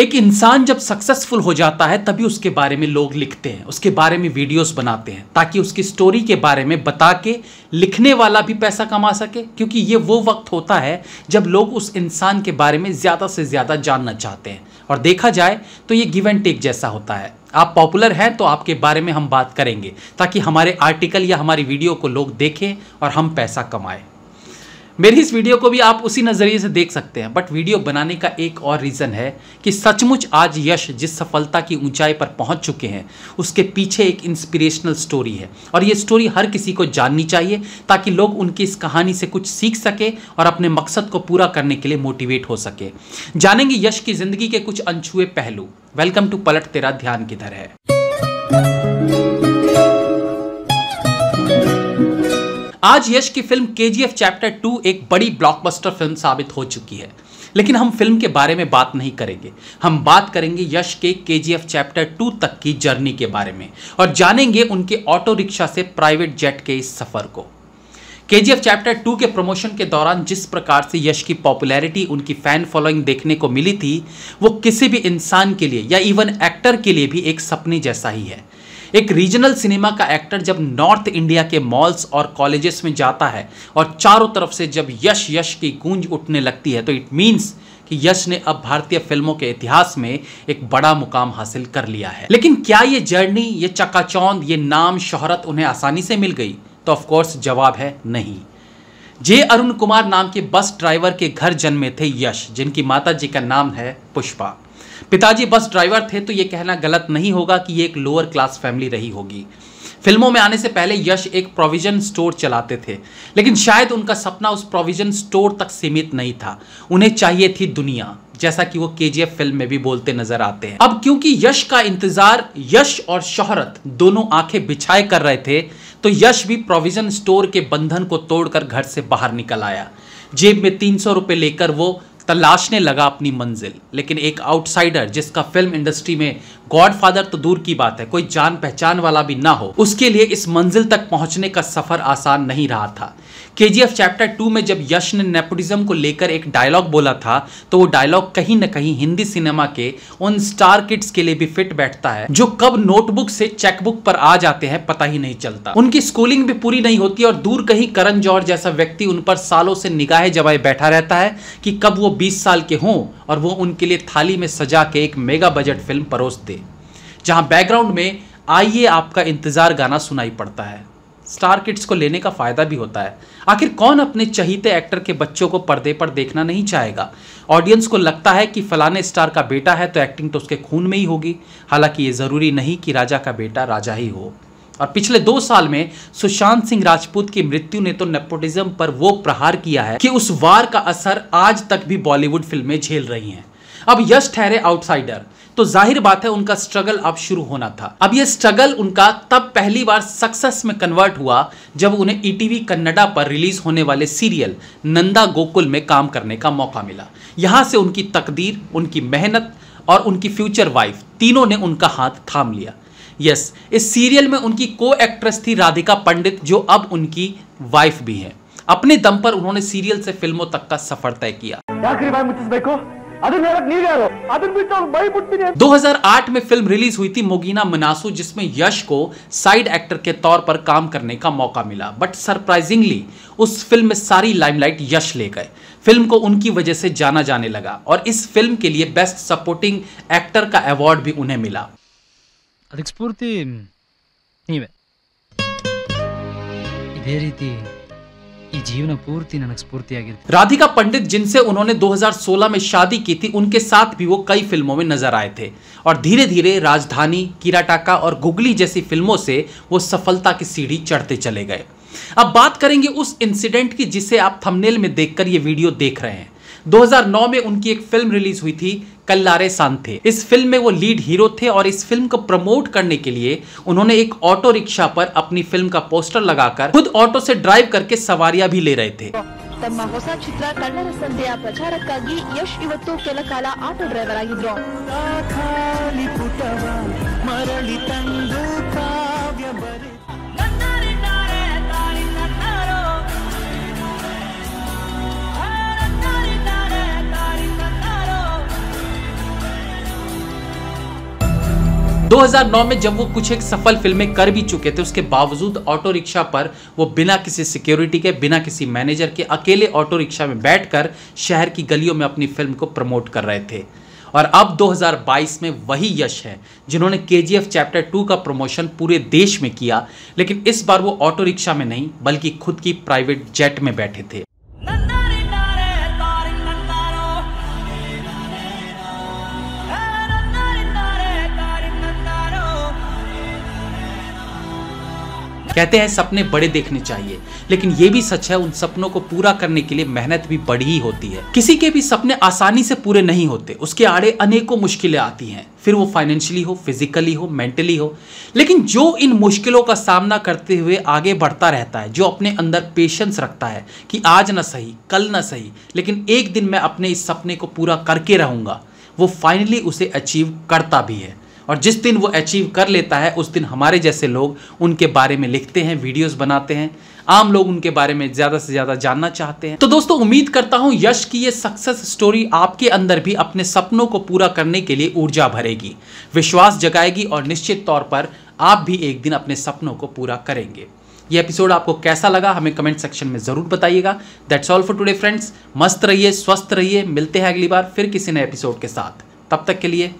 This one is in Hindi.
एक इंसान जब सक्सेसफुल हो जाता है तभी उसके बारे में लोग लिखते हैं उसके बारे में वीडियोस बनाते हैं ताकि उसकी स्टोरी के बारे में बता के लिखने वाला भी पैसा कमा सके क्योंकि ये वो वक्त होता है जब लोग उस इंसान के बारे में ज़्यादा से ज़्यादा जानना चाहते हैं और देखा जाए तो ये गिव एंड टेक जैसा होता है आप पॉपुलर हैं तो आपके बारे में हम बात करेंगे ताकि हमारे आर्टिकल या हमारी वीडियो को लोग देखें और हम पैसा कमाएँ मेरी इस वीडियो को भी आप उसी नज़रिए से देख सकते हैं बट वीडियो बनाने का एक और रीज़न है कि सचमुच आज यश जिस सफलता की ऊंचाई पर पहुंच चुके हैं उसके पीछे एक इंस्पिरेशनल स्टोरी है और ये स्टोरी हर किसी को जाननी चाहिए ताकि लोग उनकी इस कहानी से कुछ सीख सके और अपने मकसद को पूरा करने के लिए मोटिवेट हो सके जानेंगे यश की ज़िंदगी के कुछ अनछुए पहलू वेलकम टू पलट तेरा ध्यान किधर है आज यश की फिल्म के चैप्टर टू एक बड़ी ब्लॉकबस्टर फिल्म साबित हो चुकी है लेकिन हम फिल्म के बारे में बात नहीं करेंगे हम बात करेंगे यश के के चैप्टर टू तक की जर्नी के बारे में और जानेंगे उनके ऑटो रिक्शा से प्राइवेट जेट के इस सफ़र को के चैप्टर टू के प्रमोशन के दौरान जिस प्रकार से यश की पॉपुलैरिटी उनकी फ़ैन फॉलोइंग देखने को मिली थी वो किसी भी इंसान के लिए या इवन एक्टर के लिए भी एक सपने जैसा ही है एक रीजनल सिनेमा का एक्टर जब नॉर्थ इंडिया के मॉल्स और कॉलेजेस में जाता है और चारों तरफ से जब यश यश की गूंज उठने लगती है तो इट मीन्स कि यश ने अब भारतीय फिल्मों के इतिहास में एक बड़ा मुकाम हासिल कर लिया है लेकिन क्या ये जर्नी ये चकाचौंद ये नाम शोहरत उन्हें आसानी से मिल गई तो ऑफकोर्स जवाब है नहीं जे अरुण कुमार नाम के बस ड्राइवर के घर जन्मे थे यश जिनकी माता जी का नाम है पुष्पा पिताजी बस ड्राइवर थे तो ये कहना गलत नहीं होगा कि ये एक लोअर क्लास फैमिली रही होगी फिल्मों में आने से पहले यश एक प्रोविजन स्टोर चलाते थे लेकिन शायद उनका सपना उस प्रोविजन स्टोर तक सीमित नहीं था उन्हें चाहिए थी दुनिया जैसा कि वो के फिल्म में भी बोलते नजर आते हैं अब क्योंकि यश का इंतजार यश और शोहरत दोनों आंखें बिछाए कर रहे थे तो यश भी प्रोविजन स्टोर के बंधन को तोड़कर घर से बाहर निकल आया जेब में तीन सौ लेकर वो तलाशने लगा अपनी मंजिल लेकिन एक आउटसाइडर जिसका फिल्म इंडस्ट्री में गॉडफादर तो दूर की बात है कोई जान पहचान वाला भी ना हो उसके लिए इस मंजिल तक पहुंचने का सफर आसान नहीं रहा था के चैप्टर टू में जब यश ने नेपोटिज्म को लेकर एक डायलॉग बोला था तो वो डायलॉग कहीं ना कहीं हिंदी सिनेमा के उन स्टार किड्स के लिए भी फिट बैठता है जो कब नोटबुक से चेकबुक पर आ जाते हैं पता ही नहीं चलता उनकी स्कूलिंग भी पूरी नहीं होती और दूर कहीं करण जौहर जैसा व्यक्ति उन पर सालों से निगाहें जमाए बैठा रहता है कि कब वो बीस साल के हों और वो उनके लिए थाली में सजा के एक मेगा बजट फिल्म परोस दे जहां बैकग्राउंड में आइए आपका इंतजार गाना सुनाई पड़ता है स्टार किड्स को लेने का फ़ायदा भी होता है आखिर कौन अपने चहीते एक्टर के बच्चों को पर्दे पर देखना नहीं चाहेगा ऑडियंस को लगता है कि फलाने स्टार का बेटा है तो एक्टिंग तो उसके खून में ही होगी हालांकि ये ज़रूरी नहीं कि राजा का बेटा राजा ही हो और पिछले दो साल में सुशांत सिंह राजपूत की मृत्यु ने तो नेपोटिज्म पर वो प्रहार किया है कि उस वार का असर आज तक भी बॉलीवुड फिल्में झेल रही हैं अब यश ठहरे आउटसाइडर तो जाहिर बात है उनका स्ट्रगल अब शुरू होना था अब ये स्ट्रगल उनका तब पहली बार सक्सेस में कन्वर्ट हुआ जब उन्हें ईटीवी e कन्नडा पर रिलीज होने वाले सीरियल नंदा गोकुल में काम करने का मौका मिला यहां से उनकी तकदीर उनकी मेहनत और उनकी फ्यूचर वाइफ तीनों ने उनका हाथ थाम लिया यस इस सीरियल में उनकी को एक्ट्रेस थी राधिका पंडित जो अब उनकी वाइफ भी हैं अपने दम पर उन्होंने सीरियल से फिल्मों तक का सफर तय किया 2008 तो में फिल्म रिलीज हुई थी मोगीना मनासू जिसमें यश को साइड एक्टर के तौर पर काम करने का मौका मिला बट सरप्राइजिंगली उस फिल्म में सारी लाइमलाइट यश ले गए फिल्म को उनकी वजह से जाना जाने लगा और इस फिल्म के लिए बेस्ट सपोर्टिंग एक्टर का अवार्ड भी उन्हें मिला अधिक स्फूर्ति जीवन पूर्ति ಪೂರ್ತಿ ನನಗೆ आगे राधिका पंडित जिनसे उन्होंने 2016 में शादी की थी उनके साथ भी वो कई फिल्मों में नजर आए थे और धीरे धीरे राजधानी किराटाका और गुगली जैसी फिल्मों से वो सफलता की सीढ़ी चढ़ते चले गए अब बात करेंगे उस इंसिडेंट की जिसे आप थंबनेल में देखकर ये वीडियो देख रहे हैं 2009 में उनकी एक फिल्म रिलीज हुई थी कल्लारे सांथे इस फिल्म में वो लीड हीरो थे और इस फिल्म को प्रमोट करने के लिए उन्होंने एक ऑटो रिक्शा पर अपनी फिल्म का पोस्टर लगाकर खुद ऑटो से ड्राइव करके सवारियां भी ले रहे थे 2009 में जब वो कुछ एक सफल फिल्में कर भी चुके थे उसके बावजूद ऑटो रिक्शा पर वो बिना किसी सिक्योरिटी के बिना किसी मैनेजर के अकेले ऑटो रिक्शा में बैठकर शहर की गलियों में अपनी फिल्म को प्रमोट कर रहे थे और अब 2022 में वही यश है जिन्होंने के चैप्टर टू का प्रमोशन पूरे देश में किया लेकिन इस बार वो ऑटो रिक्शा में नहीं बल्कि खुद की प्राइवेट जेट में बैठे थे कहते हैं सपने बड़े देखने चाहिए लेकिन ये भी सच है उन सपनों को पूरा करने के लिए मेहनत भी बड़ी ही होती है किसी के भी सपने आसानी से पूरे नहीं होते उसके आड़े अनेकों मुश्किलें आती हैं फिर वो फाइनेंशियली हो फिजिकली हो मेंटली हो लेकिन जो इन मुश्किलों का सामना करते हुए आगे बढ़ता रहता है जो अपने अंदर पेशेंस रखता है कि आज ना सही कल ना सही लेकिन एक दिन मैं अपने इस सपने को पूरा करके रहूँगा वो फाइनली उसे अचीव करता भी है और जिस दिन वो अचीव कर लेता है उस दिन हमारे जैसे लोग उनके बारे में लिखते हैं वीडियोस बनाते हैं आम लोग उनके बारे में ज़्यादा से ज़्यादा जानना चाहते हैं तो दोस्तों उम्मीद करता हूँ यश की ये सक्सेस स्टोरी आपके अंदर भी अपने सपनों को पूरा करने के लिए ऊर्जा भरेगी विश्वास जगाएगी और निश्चित तौर पर आप भी एक दिन अपने सपनों को पूरा करेंगे ये एपिसोड आपको कैसा लगा हमें कमेंट सेक्शन में ज़रूर बताइएगा that's all for today friends मस्त रहिए स्वस्थ रहिए मिलते हैं अगली बार फिर किसी नए एपिसोड के साथ तब तक के लिए